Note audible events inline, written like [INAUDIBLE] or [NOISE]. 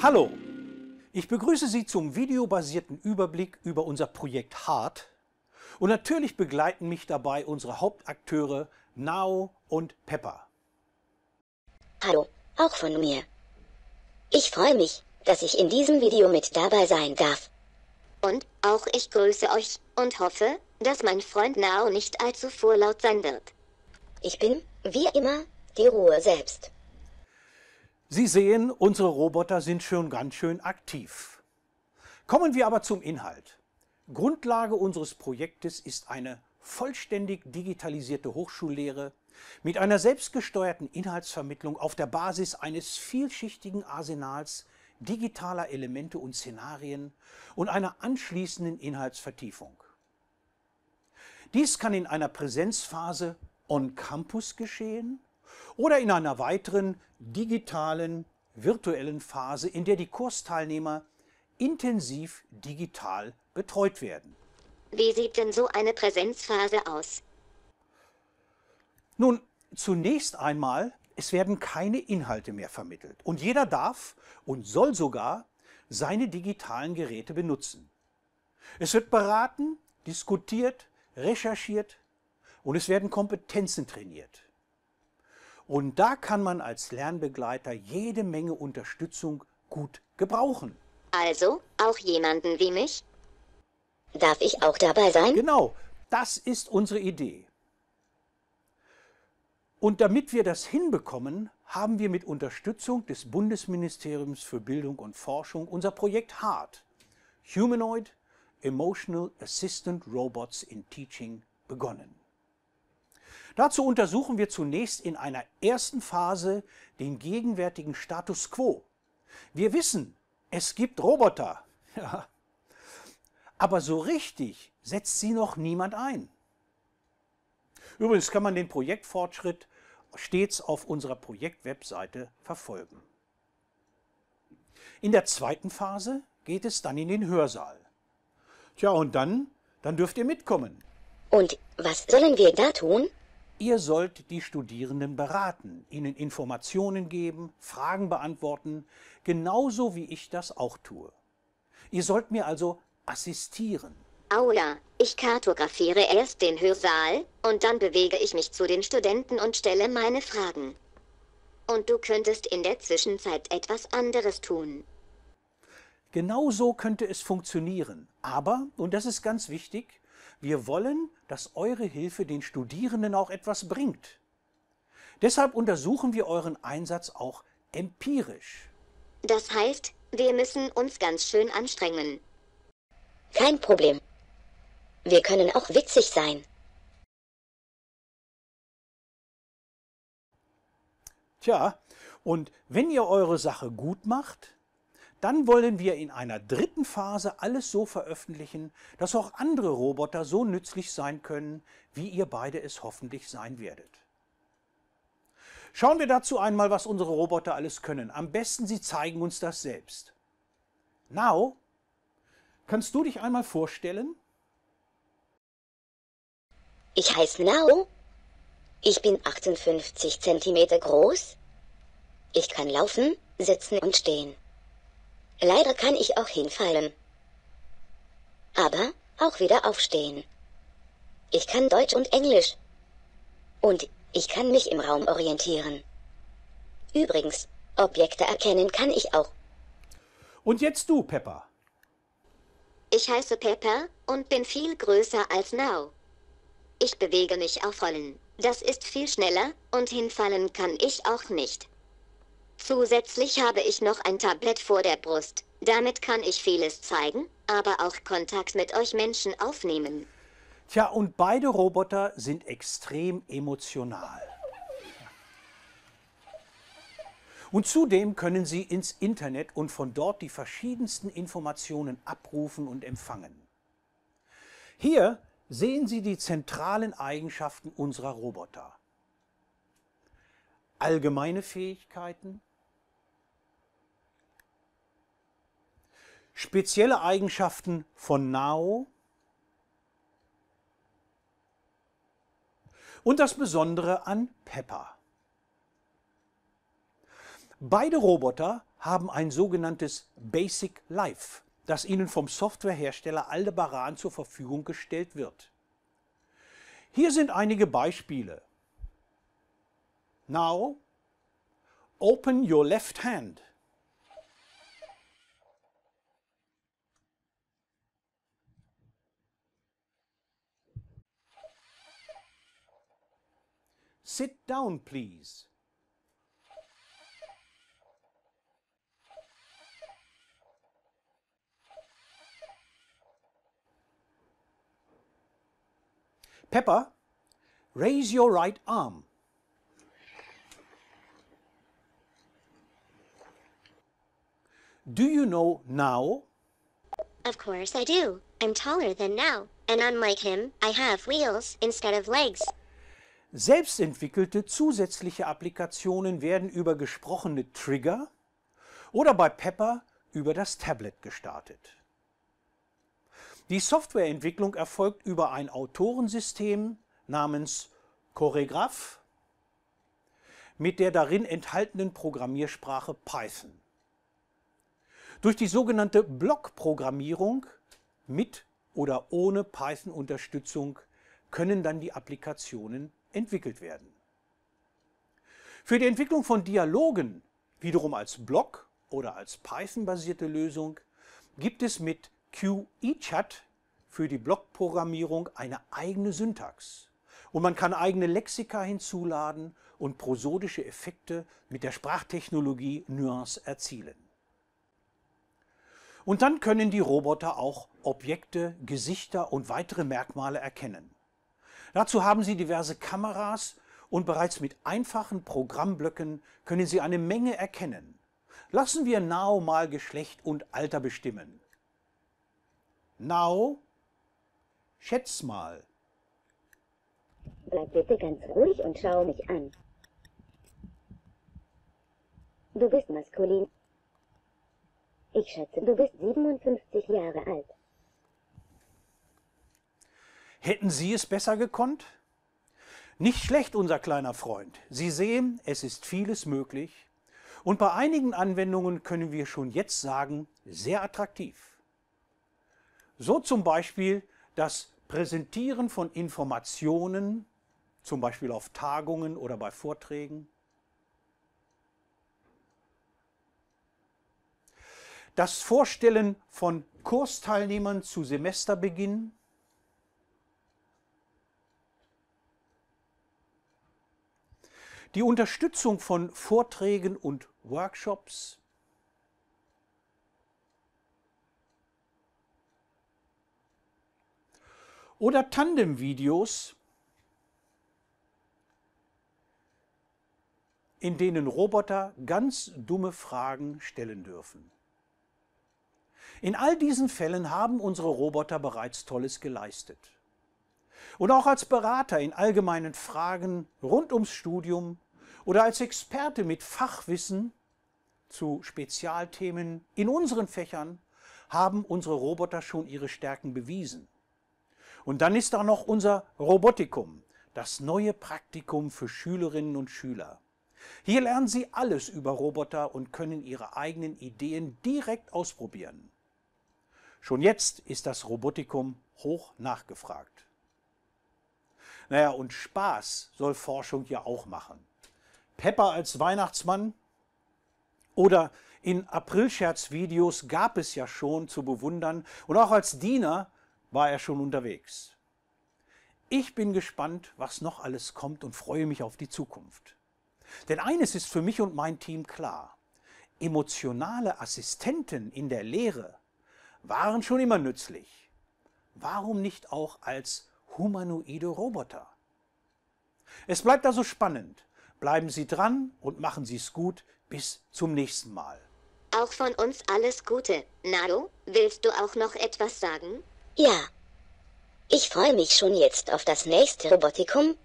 Hallo, ich begrüße Sie zum videobasierten Überblick über unser Projekt HART und natürlich begleiten mich dabei unsere Hauptakteure Nao und Pepper. Hallo, auch von mir. Ich freue mich, dass ich in diesem Video mit dabei sein darf. Und auch ich grüße euch und hoffe, dass mein Freund Nao nicht allzu vorlaut sein wird. Ich bin, wie immer, die Ruhe selbst. Sie sehen, unsere Roboter sind schon ganz schön aktiv. Kommen wir aber zum Inhalt. Grundlage unseres Projektes ist eine vollständig digitalisierte Hochschullehre mit einer selbstgesteuerten Inhaltsvermittlung auf der Basis eines vielschichtigen Arsenals digitaler Elemente und Szenarien und einer anschließenden Inhaltsvertiefung. Dies kann in einer Präsenzphase on-campus geschehen oder in einer weiteren digitalen, virtuellen Phase, in der die Kursteilnehmer intensiv digital betreut werden. Wie sieht denn so eine Präsenzphase aus? Nun, zunächst einmal, es werden keine Inhalte mehr vermittelt und jeder darf und soll sogar seine digitalen Geräte benutzen. Es wird beraten, diskutiert, recherchiert und es werden Kompetenzen trainiert. Und da kann man als Lernbegleiter jede Menge Unterstützung gut gebrauchen. Also auch jemanden wie mich? Darf ich auch dabei sein? Genau, das ist unsere Idee. Und damit wir das hinbekommen, haben wir mit Unterstützung des Bundesministeriums für Bildung und Forschung unser Projekt HART, Humanoid Emotional Assistant Robots in Teaching, begonnen. Dazu untersuchen wir zunächst in einer ersten Phase den gegenwärtigen Status quo. Wir wissen, es gibt Roboter, [LAUGHS] ja. aber so richtig setzt sie noch niemand ein. Übrigens kann man den Projektfortschritt stets auf unserer Projektwebseite verfolgen. In der zweiten Phase geht es dann in den Hörsaal. Tja, und dann? Dann dürft ihr mitkommen. Und was sollen wir da tun? Ihr sollt die Studierenden beraten, ihnen Informationen geben, Fragen beantworten, genauso wie ich das auch tue. Ihr sollt mir also assistieren. Aula, ich kartografiere erst den Hörsaal und dann bewege ich mich zu den Studenten und stelle meine Fragen. Und du könntest in der Zwischenzeit etwas anderes tun. Genau so könnte es funktionieren. Aber, und das ist ganz wichtig, wir wollen, dass eure Hilfe den Studierenden auch etwas bringt. Deshalb untersuchen wir euren Einsatz auch empirisch. Das heißt, wir müssen uns ganz schön anstrengen. Kein Problem. Wir können auch witzig sein. Tja, und wenn ihr eure Sache gut macht, dann wollen wir in einer dritten Phase alles so veröffentlichen, dass auch andere Roboter so nützlich sein können, wie ihr beide es hoffentlich sein werdet. Schauen wir dazu einmal, was unsere Roboter alles können. Am besten, sie zeigen uns das selbst. Now, kannst du dich einmal vorstellen? Ich heiße Now. Ich bin 58 cm groß. Ich kann laufen, sitzen und stehen. Leider kann ich auch hinfallen. Aber auch wieder aufstehen. Ich kann Deutsch und Englisch. Und ich kann mich im Raum orientieren. Übrigens, Objekte erkennen kann ich auch. Und jetzt du, Pepper. Ich heiße Pepper und bin viel größer als Now. Ich bewege mich auf Rollen. Das ist viel schneller und hinfallen kann ich auch nicht. Zusätzlich habe ich noch ein Tablett vor der Brust. Damit kann ich vieles zeigen, aber auch Kontakt mit euch Menschen aufnehmen. Tja, und beide Roboter sind extrem emotional. Und zudem können sie ins Internet und von dort die verschiedensten Informationen abrufen und empfangen. Hier sehen Sie die zentralen Eigenschaften unserer Roboter. Allgemeine Fähigkeiten, spezielle Eigenschaften von Nao und das Besondere an Pepper. Beide Roboter haben ein sogenanntes Basic Life, das ihnen vom Softwarehersteller Aldebaran zur Verfügung gestellt wird. Hier sind einige Beispiele. Now, open your left hand. Sit down, please. Pepper, raise your right arm. Do you know now? Of course I do. I'm taller than now, and unlike him, I have wheels instead of legs. Selbstentwickelte zusätzliche Applikationen werden über gesprochene Trigger oder bei Pepper über das Tablet gestartet. Die Softwareentwicklung erfolgt über ein Autorensystem namens Choreograph mit der darin enthaltenen Programmiersprache Python. Durch die sogenannte Blockprogrammierung mit oder ohne Python-Unterstützung können dann die Applikationen entwickelt werden. Für die Entwicklung von Dialogen, wiederum als Block oder als Python-basierte Lösung, gibt es mit QEChat für die Blockprogrammierung eine eigene Syntax. Und man kann eigene Lexika hinzuladen und prosodische Effekte mit der Sprachtechnologie Nuance erzielen. Und dann können die Roboter auch Objekte, Gesichter und weitere Merkmale erkennen. Dazu haben Sie diverse Kameras und bereits mit einfachen Programmblöcken können Sie eine Menge erkennen. Lassen wir Now mal Geschlecht und Alter bestimmen. Now, schätz mal. Bleib bitte ganz ruhig und schau mich an. Du bist maskulin. Ich schätze, du bist 57 Jahre alt. Hätten Sie es besser gekonnt? Nicht schlecht, unser kleiner Freund. Sie sehen, es ist vieles möglich und bei einigen Anwendungen können wir schon jetzt sagen, sehr attraktiv. So zum Beispiel das Präsentieren von Informationen, zum Beispiel auf Tagungen oder bei Vorträgen. Das Vorstellen von Kursteilnehmern zu Semesterbeginn die Unterstützung von Vorträgen und Workshops, oder Tandem-Videos, in denen Roboter ganz dumme Fragen stellen dürfen. In all diesen Fällen haben unsere Roboter bereits Tolles geleistet und auch als Berater in allgemeinen Fragen rund ums Studium oder als Experte mit Fachwissen zu Spezialthemen in unseren Fächern haben unsere Roboter schon ihre Stärken bewiesen. Und dann ist da noch unser Robotikum, das neue Praktikum für Schülerinnen und Schüler. Hier lernen sie alles über Roboter und können ihre eigenen Ideen direkt ausprobieren. Schon jetzt ist das Robotikum hoch nachgefragt. Naja, und Spaß soll Forschung ja auch machen. Pepper als Weihnachtsmann oder in Aprilscherz-Videos gab es ja schon zu bewundern und auch als Diener war er schon unterwegs. Ich bin gespannt, was noch alles kommt und freue mich auf die Zukunft. Denn eines ist für mich und mein Team klar. Emotionale Assistenten in der Lehre waren schon immer nützlich. Warum nicht auch als humanoide Roboter. Es bleibt also spannend. Bleiben Sie dran und machen Sie es gut. Bis zum nächsten Mal. Auch von uns alles Gute. Nado, willst du auch noch etwas sagen? Ja. Ich freue mich schon jetzt auf das nächste Robotikum.